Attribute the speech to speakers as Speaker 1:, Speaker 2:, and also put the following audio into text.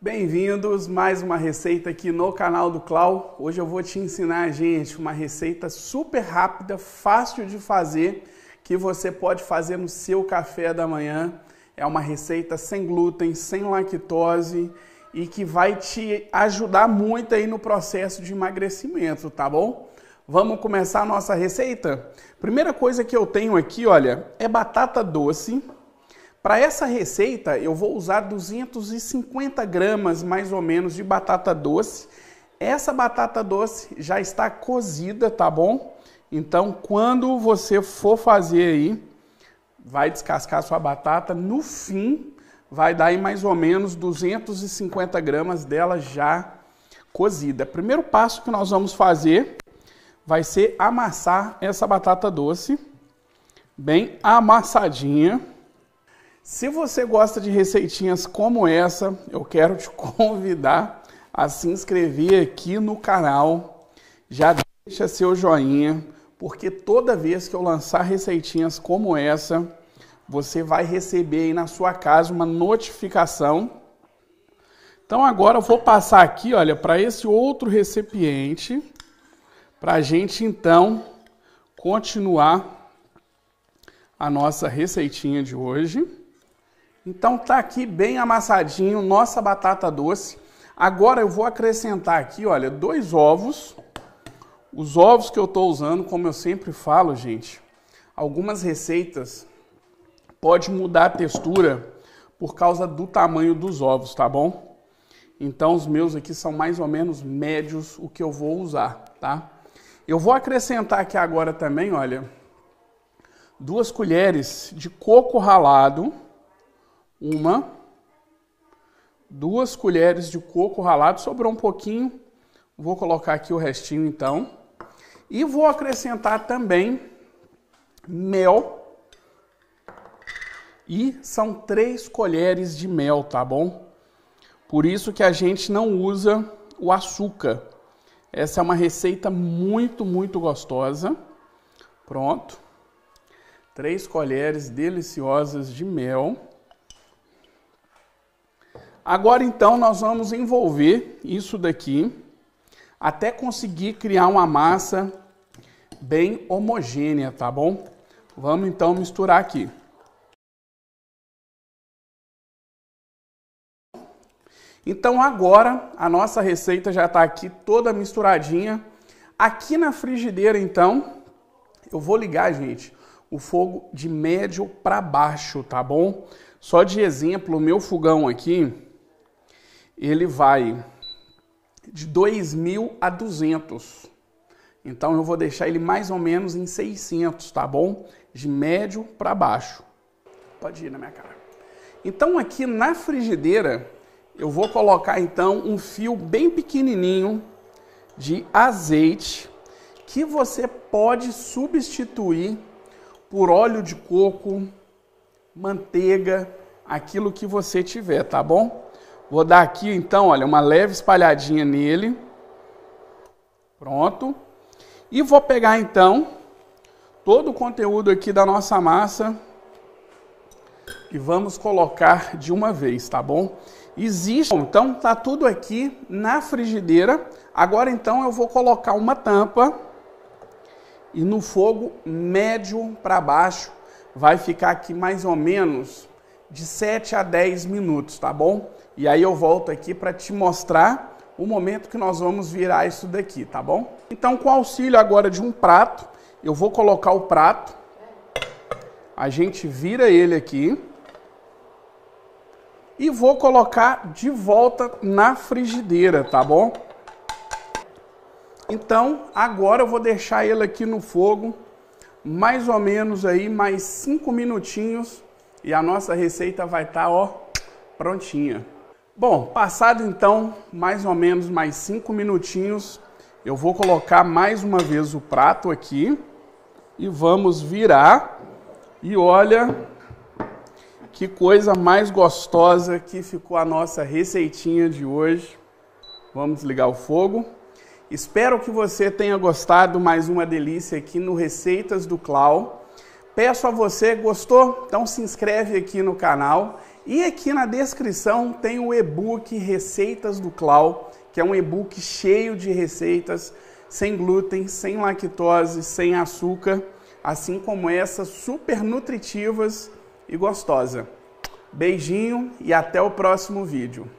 Speaker 1: Bem-vindos mais uma receita aqui no canal do Clau. Hoje eu vou te ensinar, gente, uma receita super rápida, fácil de fazer, que você pode fazer no seu café da manhã. É uma receita sem glúten, sem lactose e que vai te ajudar muito aí no processo de emagrecimento, tá bom? Vamos começar a nossa receita? Primeira coisa que eu tenho aqui, olha, é batata doce para essa receita, eu vou usar 250 gramas mais ou menos de batata doce. Essa batata doce já está cozida, tá bom? Então, quando você for fazer aí, vai descascar sua batata. No fim, vai dar aí mais ou menos 250 gramas dela já cozida. Primeiro passo que nós vamos fazer vai ser amassar essa batata doce, bem amassadinha. Se você gosta de receitinhas como essa, eu quero te convidar a se inscrever aqui no canal. Já deixa seu joinha, porque toda vez que eu lançar receitinhas como essa, você vai receber aí na sua casa uma notificação. Então agora eu vou passar aqui, olha, para esse outro recipiente, para a gente então continuar a nossa receitinha de hoje. Então tá aqui bem amassadinho nossa batata doce. Agora eu vou acrescentar aqui, olha, dois ovos. Os ovos que eu estou usando, como eu sempre falo, gente, algumas receitas pode mudar a textura por causa do tamanho dos ovos, tá bom? Então os meus aqui são mais ou menos médios o que eu vou usar, tá? Eu vou acrescentar aqui agora também, olha, duas colheres de coco ralado uma, duas colheres de coco ralado, sobrou um pouquinho, vou colocar aqui o restinho então. E vou acrescentar também mel. E são três colheres de mel, tá bom? Por isso que a gente não usa o açúcar. Essa é uma receita muito, muito gostosa. Pronto. Três colheres deliciosas de mel. Agora então nós vamos envolver isso daqui até conseguir criar uma massa bem homogênea, tá bom? Vamos então misturar aqui. Então agora a nossa receita já está aqui toda misturadinha. Aqui na frigideira então, eu vou ligar, gente, o fogo de médio para baixo, tá bom? Só de exemplo, o meu fogão aqui, ele vai de 2.000 a 200. Então eu vou deixar ele mais ou menos em 600, tá bom? De médio para baixo. Pode ir na minha cara. Então aqui na frigideira eu vou colocar então um fio bem pequenininho de azeite que você pode substituir por óleo de coco, manteiga, aquilo que você tiver, tá bom? Vou dar aqui então, olha, uma leve espalhadinha nele. Pronto. E vou pegar então todo o conteúdo aqui da nossa massa e vamos colocar de uma vez, tá bom? Existe, bom, então tá tudo aqui na frigideira. Agora então eu vou colocar uma tampa e no fogo médio para baixo vai ficar aqui mais ou menos de 7 a 10 minutos, tá bom? E aí eu volto aqui para te mostrar o momento que nós vamos virar isso daqui, tá bom? Então, com auxílio agora de um prato, eu vou colocar o prato, a gente vira ele aqui e vou colocar de volta na frigideira, tá bom? Então, agora eu vou deixar ele aqui no fogo, mais ou menos aí mais 5 minutinhos e a nossa receita vai estar tá, ó, prontinha. Bom, passado então mais ou menos mais cinco minutinhos, eu vou colocar mais uma vez o prato aqui e vamos virar. E olha que coisa mais gostosa que ficou a nossa receitinha de hoje. Vamos ligar o fogo. Espero que você tenha gostado mais uma delícia aqui no Receitas do Clau. Peço a você, gostou? Então se inscreve aqui no canal e aqui na descrição tem o e-book Receitas do Clau, que é um e-book cheio de receitas sem glúten, sem lactose, sem açúcar, assim como essas super nutritivas e gostosa. Beijinho e até o próximo vídeo.